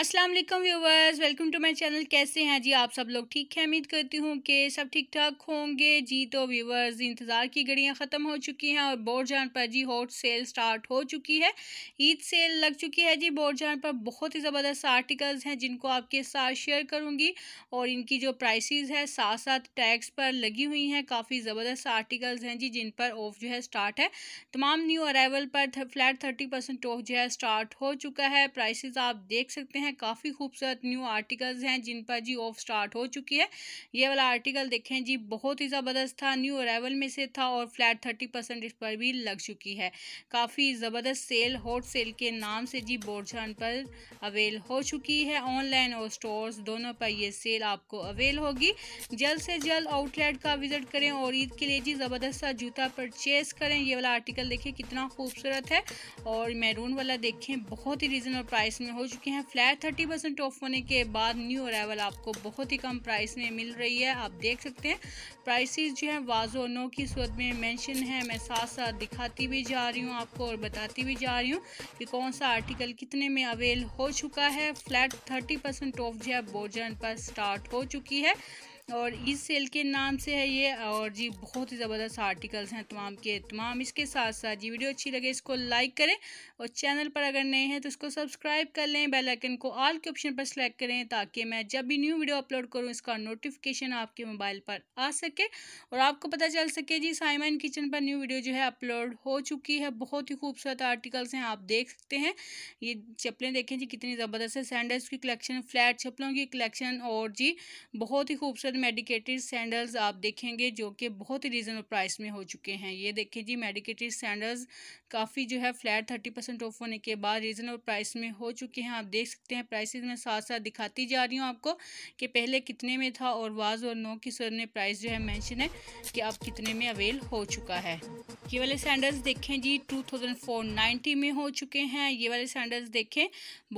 Aslam viewers welcome to my channel कैसे हैं जी आप सब लोग ठीक हैं उम्मीद करती हूँ कि सब ठीक ठाक होंगे जी तो व्यूवर्स इंतज़ार की घड़ियाँ ख़त्म हो चुकी हैं और बोर्ड जान पर जी हॉट सेल स्टार्ट हो चुकी है ईद सेल लग चुकी है जी बोर्ड जान पर बहुत ही ज़बरदस्त आर्टिकल्स हैं जिनको आपके साथ शेयर करूँगी और इनकी जो प्राइस है साथ साथ टैक्स पर लगी हुई हैं काफ़ी ज़बरदस्त आर्टिकल्स हैं जी जिन पर ऑफ जो है स्टार्ट है तमाम न्यू अरावल पर फ्लैट थर्टी परसेंट ऑफ जो है स्टार्ट हो चुका है प्राइस आप देख सकते हैं हैं काफ़ी खूबसूरत न्यू आर्टिकल्स हैं जिन पर जी ऑफ स्टार्ट हो चुकी है ये वाला आर्टिकल देखें जी बहुत ही ज़बरदस्त था न्यू अरावल में से था और फ्लैट थर्टी परसेंट इस पर भी लग चुकी है काफ़ी ज़बरदस्त सेल हॉट सेल के नाम से जी बोर्डन पर अवेल हो चुकी है ऑनलाइन और स्टोर्स दोनों पर यह सेल आपको अवेल होगी जल्द से जल्द आउटलेट का विजिट करें और ईद के लिए जी ज़बरदस्त सा जूता परचेज़ करें ये वाला आर्टिकल देखें कितना खूबसूरत है और मैरून वाला देखें बहुत ही रीज़नेबल प्राइस में हो चुके हैं फ्लैट थर्टी परसेंट ऑफ होने के बाद न्यू अरावल आपको बहुत ही कम प्राइस में मिल रही है आप देख सकते हैं प्राइसेस जो हैं वाजो नो की सूरत में मेंशन है मैं साथ साथ दिखाती भी जा रही हूँ आपको और बताती भी जा रही हूँ कि कौन सा आर्टिकल कितने में अवेल हो चुका है फ्लैट थर्टी परसेंट ऑफ जो है भोजन पर स्टार्ट हो चुकी है और इस सेल के नाम से है ये और जी बहुत ही ज़बरदस्त आर्टिकल्स हैं तमाम के तमाम इसके साथ साथ जी वीडियो अच्छी लगे इसको लाइक करें और चैनल पर अगर नए हैं तो इसको सब्सक्राइब कर लें बेल आइकन को ऑल के ऑप्शन पर सेलेक्ट करें ताकि मैं जब भी न्यू वीडियो अपलोड करूँ इसका नोटिफिकेशन आपके मोबाइल पर आ सके और आपको पता चल सके जी साइमन किचन पर न्यू वीडियो जो है अपलोड हो चुकी है बहुत ही खूबसूरत आर्टिकल्स हैं आप देख सकते हैं ये चप्पलें देखें जी कितनी ज़बरदस्त है सैंडल्स की कलेक्शन फ्लैट चप्पलों की कलेक्शन और जी बहुत ही खूबसूरत मेडिकेटेड सैंडल्स आप देखेंगे जो कि बहुत ही रीज़नेबल प्राइस में हो चुके हैं ये देखें जी मेडिकेटेड सैंडल्स काफ़ी जो है फ्लैट थर्टी परसेंट ऑफ होने के बाद रीज़नेबल प्राइस में हो चुके हैं आप देख सकते हैं प्राइसेस में साथ साथ दिखाती जा रही हूँ आपको कि पहले कितने में था और वाज और नो की सर ने प्राइस जो है मैंशन है कि आप कितने में अवेल हो चुका है ये वाले सैंडल्स देखें जी टू थाउजेंड फोर में हो चुके हैं ये वाले सैंडल्स देखें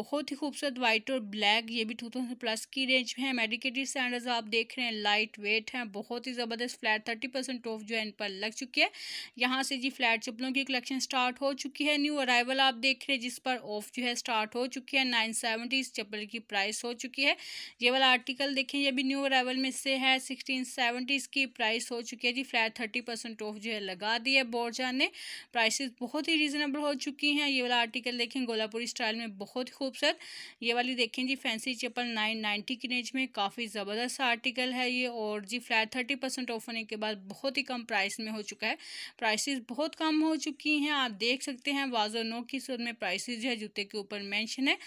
बहुत ही खूबसूरत वाइट और ब्लैक ये भी टू थाउजेंड प्लस की रेंज में है मेडिकेटेड सैंडल्स आप देख रहे हैं लाइट वेट हैं बहुत ही ज़बरदस्त फ्लैट थर्टी परसेंट ऑफ जो है इन पर लग चुकी है यहाँ से जी फ्लैट चप्पलों की कलेक्शन स्टार्ट हो चुकी है न्यू अराइवल आप देख रहे हैं जिस पर ऑफ जो है स्टार्ट हो चुकी है नाइन सेवेंटी इस चप्पल की प्राइस हो चुकी है ये वाला आर्टिकल देखें ये भी न्यू अराइवल में से है सिक्सटीन सेवेंटी इसकी प्राइस हो चुकी है जी फ्लैट थर्टी परसेंट ऑफ जो है लगा दी है बोर्जा ने प्राइस बहुत ही रीजनेबल हो चुकी हैं ये वाला आर्टिकल देखें गोलापुरी स्टाइल में बहुत ही खूबसूरत ये वाली देखें जी फैंसी चप्पल नाइन नाइन्टी की रेंज में काफ़ी ज़बरदस्त आर्टिकल है है ये और जी फ्लैट थर्टी परसेंट ऑफ होने के बाद बहुत ही कम प्राइस में हो चुका है प्राइसेस बहुत कम हो चुकी हैं आप देख सकते हैं वाजो नो की सुर में जो है जूते के ऊपर मैंशन है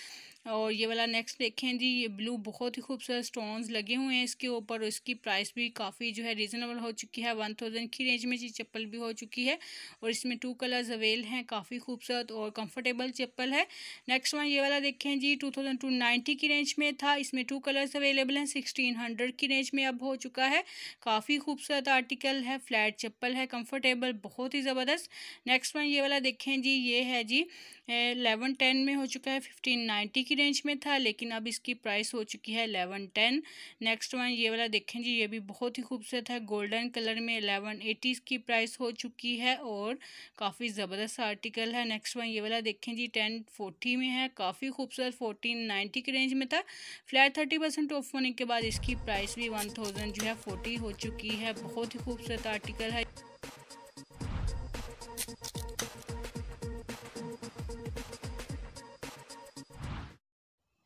और ये वाला नेक्स्ट देखें जी ये ब्लू बहुत ही खूबसूरत स्टोन्स लगे हुए हैं इसके ऊपर इसकी प्राइस भी काफ़ी जो है रीज़नेबल हो चुकी है वन थाउजेंड की रेंज में जी चप्पल भी हो चुकी है और इसमें टू कलर्स अवेल हैं काफ़ी खूबसूरत और कंफर्टेबल चप्पल है नेक्स्ट वन ये वाला देखें जी टू थाउजेंड टू नाइन्टी की रेंज में था इसमें टू कलर्स अवेलेबल हैं सिक्सटीन हंड्रेड की रेंज में अब हो चुका है काफ़ी खूबसूरत आर्टिकल है फ्लैट चप्पल है कम्फर्टेबल बहुत ही ज़बरदस्त नेक्स्ट वन ये वाला देखें जी ये है जी एलेवन टेन में हो चुका है फिफ्टीन नाइन्टी की की रेंज में था लेकिन अब इसकी प्राइस हो चुकी है एलेवन टेन नेक्स्ट वन ये वाला देखें जी ये भी बहुत ही खूबसूरत है गोल्डन कलर में एलेवन एटी की प्राइस हो चुकी है और काफ़ी ज़बरदस्त आर्टिकल है नेक्स्ट वन ये वाला देखें जी टेन फोर्टी में है काफ़ी खूबसूरत फोर्टीन नाइन्टी की रेंज में था फ्लैट थर्टी परसेंट ऑफ होने के बाद इसकी प्राइस भी वन थाउजेंड जो है फोर्टी हो चुकी है बहुत ही खूबसूरत आर्टिकल है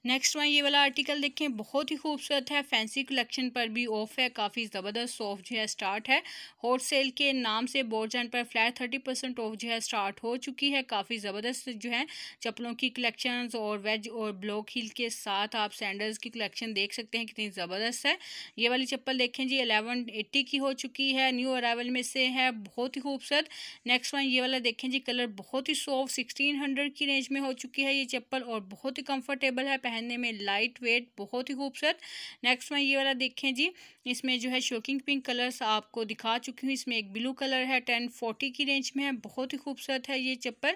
नेक्स्ट वन ये वाला आर्टिकल देखें बहुत ही खूबसूरत है फैंसी कलेक्शन पर भी ऑफ है काफ़ी ज़बरदस्त ऑफ जो है स्टार्ट है होल सेल के नाम से बोर्जन पर फ्लैट थर्टी परसेंट ऑफ जो है स्टार्ट हो चुकी है काफ़ी ज़बरदस्त जो है चप्पलों की कलेक्शन और वेज और ब्लॉक हील के साथ आप सैंडल्स की कलेक्शन देख सकते हैं कितनी ज़बरदस्त है ये वाली चप्पल देखें जी एलेवन की हो चुकी है न्यू अरावल में से है बहुत ही खूबसूरत नेक्स्ट वन ये वाला देखें जी कलर बहुत ही सॉफ्ट सिक्सटीन हंड्रेड की रेंज में हो चुकी है ये चप्पल और बहुत ही कम्फर्टेबल है पहन पहनने में लाइट वेट बहुत ही खूबसूरत नेक्स्ट में ये वाला देखें जी इसमें जो है शोकिंग पिंक कलर्स आपको दिखा चुकी हूँ इसमें एक ब्लू कलर है टेन फोर्टी की रेंज में है बहुत ही खूबसूरत है ये चप्पल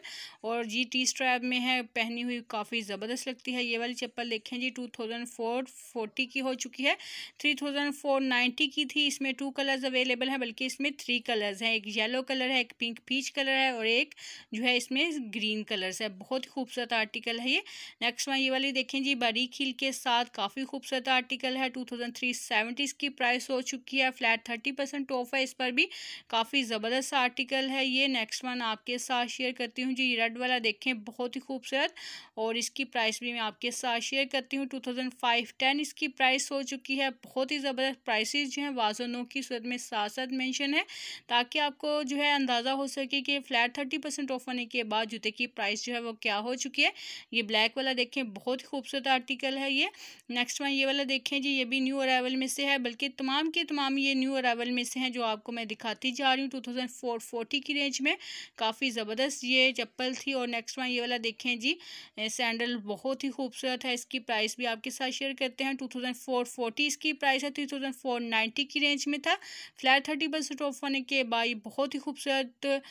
और जी टी स्ट्रैप में है पहनी हुई काफ़ी ज़बरदस्त लगती है ये वाली चप्पल देखें जी टू थाउजेंड फोर फोर्टी की हो चुकी है थ्री थाउजेंड फोर की थी इसमें टू कलर्स अवेलेबल हैं बल्कि इसमें थ्री कलर्स हैं एक येलो कलर है एक पिंक पीच कलर है और एक जो है इसमें ग्रीन कलर्स है बहुत ही खूबसूरत आर्टिकल है ये नेक्स्ट वन ये वाली देखें जी बारीक खिल के साथ काफ़ी खूबसूरत आर्टिकल है टू थाउजेंड थ्री सेवेंटी इसकी प्राइस हो चुकी है फ्लैट थर्टी परसेंट ऑफ है इस पर भी काफ़ी ज़बरदस्त आर्टिकल है ये नेक्स्ट वन आपके साथ शेयर करती हूँ जी रेड वाला देखें बहुत ही खूबसूरत और इसकी प्राइस भी मैं आपके साथ शेयर करती हूँ टू थाउजेंड फाइव टेन इसकी प्राइस हो चुकी है बहुत ही ज़बरदस्त प्राइसेस जो हैं वाजनों की सूरत में साथ साथ मैंशन है ताकि आपको जो है अंदाज़ा हो सके कि फ्लैट थर्टी परसेंट ऑफ होने के बाद जूते की प्राइस जो है वो क्या हो चुकी है ये ब्लैक वाला देखें बहुत ही खूबसूरत खूबसूरत आर्टिकल है ये नेक्स्ट वन ये वाला देखें जी ये भी न्यू अरावल में से है बल्कि तमाम के तमाम ये न्यू अरावल में से हैं जो आपको मैं दिखाती जा रही हूँ टू थाउजेंड फोर फोर्टी की रेंज में काफ़ी ज़बरदस्त ये चप्पल थी और नेक्स्ट वन ये वाला देखें जी सैंडल बहुत ही खूबसूरत है इसकी प्राइस भी आपके साथ शेयर करते हैं टू थाउजेंड फोर फोर्टी इसकी प्राइस है थ्री थाउजेंड फोर की रेंज में था फ्लैट थर्टी परसेंट ऑफ होने के बाई बहुत ही खूबसूरत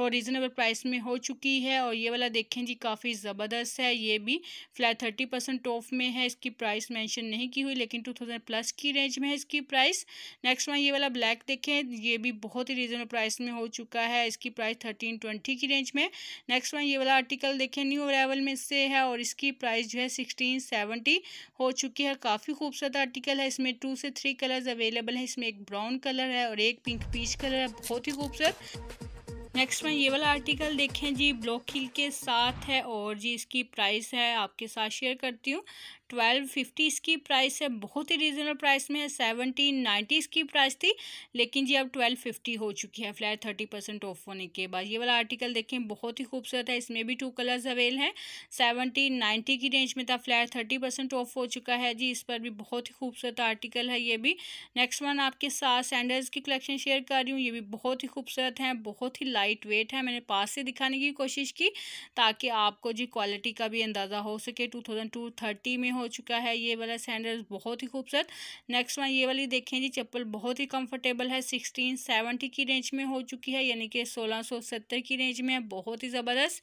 और रीज़नेबल प्राइस में हो चुकी है और ये वाला देखें जी काफ़ी ज़बरदस्त है ये भी फ्लैट थर्टी परसेंट ऑफ में है इसकी प्राइस मेंशन नहीं की हुई लेकिन टू थाउजेंड प्लस की रेंज में है इसकी प्राइस नेक्स्ट वन ये वाला ब्लैक देखें ये भी बहुत ही रीज़नेबल प्राइस में हो चुका है इसकी प्राइस थर्टीन ट्वेंटी की रेंज में नेक्स्ट वन ये वाला आर्टिकल देखें न्यू अरावल में से है और इसकी प्राइस जो है सिक्सटीन सेवेंटी हो चुकी है काफ़ी खूबसूरत आर्टिकल है इसमें टू से थ्री कलर्स अवेलेबल हैं इसमें एक ब्राउन कलर है और एक पिंक पीच कलर है बहुत ही खूबसूरत नेक्स्ट में ये वाला आर्टिकल देखें जी ब्लॉक हिल के साथ है और जी इसकी प्राइस है आपके साथ शेयर करती हूँ ट्वेल्व फिफ्टी इसकी प्राइस है बहुत ही रीजनेबल प्राइस में है सेवनटीन नाइन्टी इसकी प्राइस थी लेकिन जी अब ट्वेल्व फिफ्टी हो चुकी है फ्लैट थर्टी परसेंट ऑफ होने के बाद ये वाला आर्टिकल देखें बहुत ही खूबसूरत है इसमें भी टू कलर्स अवेल हैं सेवनटीन नाइन्टी की रेंज में था फ्लैट थर्टी परसेंट ऑफ हो चुका है जी इस पर भी बहुत ही खूबसूरत आर्टिकल है ये भी नेक्स्ट वन आपके साथ सैंडल्स की कलेक्शन शेयर कर रही हूँ ये भी बहुत ही खूबसूरत है बहुत ही लाइट वेट है मैंने पास से दिखाने की कोशिश की ताकि आपको जी क्वालिटी का भी अंदाज़ा हो सके टू थाउजेंड टू थर्टी में हो हो चुका है ये वाला सैंडल बहुत ही खूबसूरत नेक्स्ट वन ये वाली देखें जी चप्पल बहुत ही कंफर्टेबल है सिक्सटीन सेवेंटी की रेंज में हो चुकी है यानी कि सोलह सौ सत्तर की रेंज में है बहुत ही ज़बरदस्त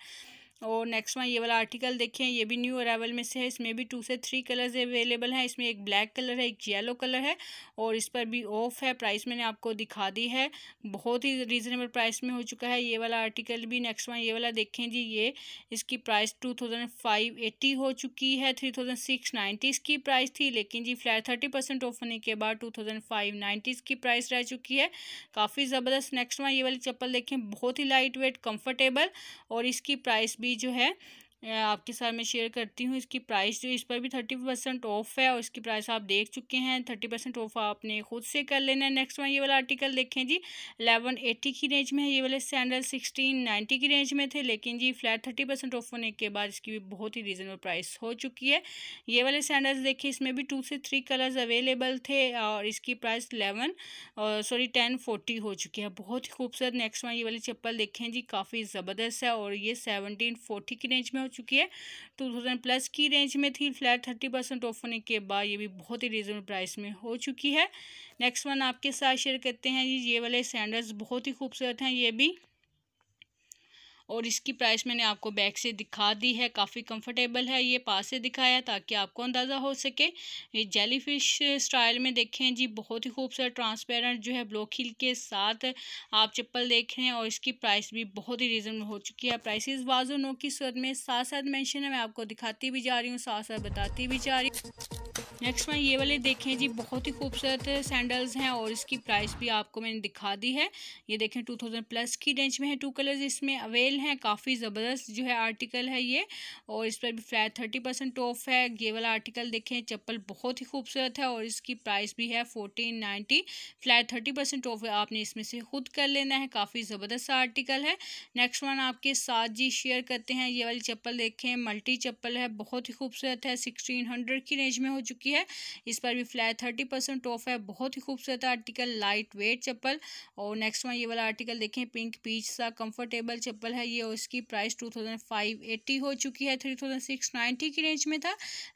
और नेक्स्ट वन ये वाला आर्टिकल देखें ये भी न्यू अरावल में से है इसमें भी टू से थ्री कलर्स अवेलेबल हैं इसमें एक ब्लैक कलर है एक येलो कलर है और इस पर भी ऑफ है प्राइस मैंने आपको दिखा दी है बहुत ही रीज़नेबल प्राइस में हो चुका है ये वाला आर्टिकल भी नेक्स्ट वन ये वाला देखें जी ये इसकी प्राइस टू थाउजेंड फाइव हो चुकी है थ्री थाउजेंड सिक्स इसकी प्राइस थी लेकिन जी फ्लैट थर्टी परसेंट ऑफ होने के बाद टू थाउजेंड फाइव इसकी प्राइस रह चुकी है काफ़ी ज़बरदस्त नेक्स्ट वन ये वाली चप्पल देखें बहुत ही लाइट वेट कम्फर्टेबल और इसकी प्राइस भी भी जो है आपके साथ मैं शेयर करती हूँ इसकी प्राइस जो इस पर भी थर्टी परसेंट ऑफ है और इसकी प्राइस आप देख चुके हैं थर्टी परसेंट ऑफ आपने खुद से कर लेना है नेक्स्ट वन ये वाला आर्टिकल देखें जी एलेवन एट्टी की रेंज में है ये वाले सैंडल सिक्सटीन नाइन्टी की रेंज में थे लेकिन जी फ्लैट थर्टी परसेंट ऑफ होने के बाद इसकी भी बहुत ही रीज़नेबल प्राइस हो चुकी है ये वाले सैंडल्स देखिए इसमें भी टू से थ्री कलर्स अवेलेबल थे और इसकी price eleven sorry ten forty हो चुकी है बहुत ही खूबसूरत नेक्स्ट वन ये वाली चप्पल देखें जी काफ़ी ज़बरदस्त है और ये सेवनटीन फोर्टी की रेंज में चुकी है टू थाउजेंड प्लस की रेंज में थी फ्लैट थर्टी परसेंट ऑफ होने के बाद ये भी बहुत ही रिजनेबल प्राइस में हो चुकी है नेक्स्ट वन आपके साथ शेयर करते हैं जी ये वाले सैंडल्स बहुत ही खूबसूरत हैं ये भी और इसकी प्राइस मैंने आपको बैक से दिखा दी है काफ़ी कंफर्टेबल है ये पास से दिखाया ताकि आपको अंदाज़ा हो सके ये जेली फिश स्टाइल में देखें जी बहुत ही खूबसूरत ट्रांसपेरेंट जो है ब्लॉक हिल के साथ आप चप्पल देख रहे हैं और इसकी प्राइस भी बहुत ही रीजनेबल हो चुकी है प्राइस बाजो नो की सूरत में साथ साथ मैंशन है मैं आपको दिखाती भी जा रही हूँ साथ साथ बताती भी जा रही हूँ नेक्स्ट वन ये वाले देखें जी बहुत ही खूबसूरत सैंडल्स हैं और इसकी प्राइस भी आपको मैंने दिखा दी है ये देखें 2000 प्लस की रेंज में है टू कलर्स इसमें अवेल हैं काफ़ी ज़बरदस्त जो है आर्टिकल है ये और इस पर भी फ्लैट थर्टी परसेंट ऑफ है ये वाला आर्टिकल देखें चप्पल बहुत ही खूबसूरत है और इसकी प्राइस भी है fourteen ninety flat thirty percent off है आपने इसमें से खुद कर लेना है काफ़ी ज़बरदस्त आर्टिकल है नेक्स्ट वन आपके साथ जी शेयर करते हैं ये वाली चप्पल देखें मल्टी चप्पल है बहुत ही खूबसूरत है सिक्सटीन हंड्रेड की रेंज में हो चुकी की है इस पर भी फ्लैट थर्टी परसेंट ऑफ है बहुत ही खूबसूरत आर्टिकल लाइट वेट चप्पल और नेक्स्ट वन ये वाला आर्टिकल देखें पिंक पीच सा कंफर्टेबल चप्पल है ये उसकी price two thousand five eighty हो चुकी है थ्री थाउजेंड सिक्स नाइन्टी की रेंज में था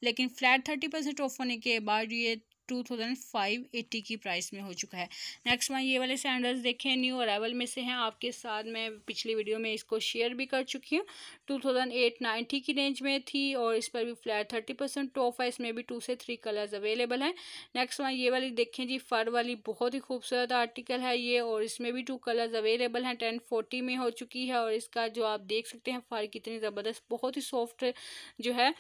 लेकिन फ्लैट थर्टी परसेंट ऑफ होने के बाद ये टू थाउजेंड फाइव एट्टी की प्राइस में हो चुका है नेक्स्ट वहाँ ये वाले सैंडल्स देखें न्यू अरावल में से हैं आपके साथ मैं पिछली वीडियो में इसको शेयर भी कर चुकी हूँ टू थाउजेंड एट नाइन्टी की रेंज में थी और इस पर भी फ्लैट थर्टी परसेंट टॉफ है इसमें भी टू से थ्री कलर्स अवेलेबल हैं नेक्स्ट वहाँ ये वाली देखें जी फर वाली बहुत ही खूबसूरत आर्टिकल है ये और इसमें भी टू कलर्स अवेलेबल हैं टेन फोर्टी में हो चुकी है और इसका जो आप देख सकते हैं फर कितनी ज़बरदस्त बहुत ही सॉफ्ट जो है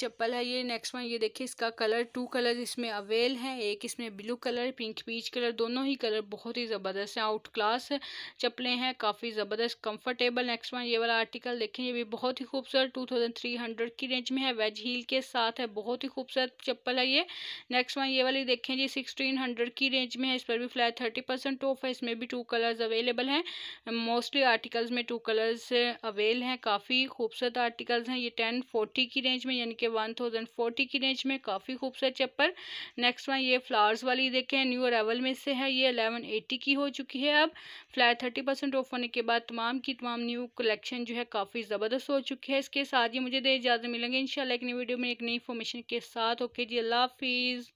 चप्पल है ये नेक्स्ट वन ये देखिए इसका कलर टू कलर इसमें अवेल है एक इसमें blue colour pink peach colour दोनों ही कलर बहुत ही ज़बरदस्त है आउट क्लास चप्पलें हैं काफ़ी ज़बरदस्त कंफर्टेबल नेक्स्ट वन ये वाला आर्टिकल देखें ये भी बहुत ही खूबसूरत टू थाउजेंड थ्री हंड्रेड की रेंज में है वेज हील के साथ है बहुत ही खूबसूरत चप्पल है ये नेक्स्ट वन ये वाली देखें जी सिक्सटीन हंड्रेड की रेंज में है इस पर भी फ्लैट थर्टी परसेंट ऑफ है इसमें भी टू कलर्स अवेलेबल हैं मोस्टली आर्टिकल्स में टू कलर्स अवेल हैं काफ़ी खूबसूरत आर्टिकल्स हैं ये टेन फोर्टी की रेंज में यानी कि वन थाउजेंड फोर्टी की रेंज में काफ़ी खूबसूरत चप्पल नेक्स्ट वन ये फ्लावर्स वाली देखें न्यू अरावल में से है ये अलेवन एटी की हो चुकी है अब फ्लैट थर्टी परसेंट ऑफ होने के बाद तमाम की तमाम न्यू कलेक्शन जो है काफ़ी ज़बरदस्त हो चुकी है इसके साथ ही मुझे दे इजाज़त मिलेंगे इन एक नई वीडियो में एक नई इन्फॉर्मेशन के साथ ओके जी अल्लाह हाफिज़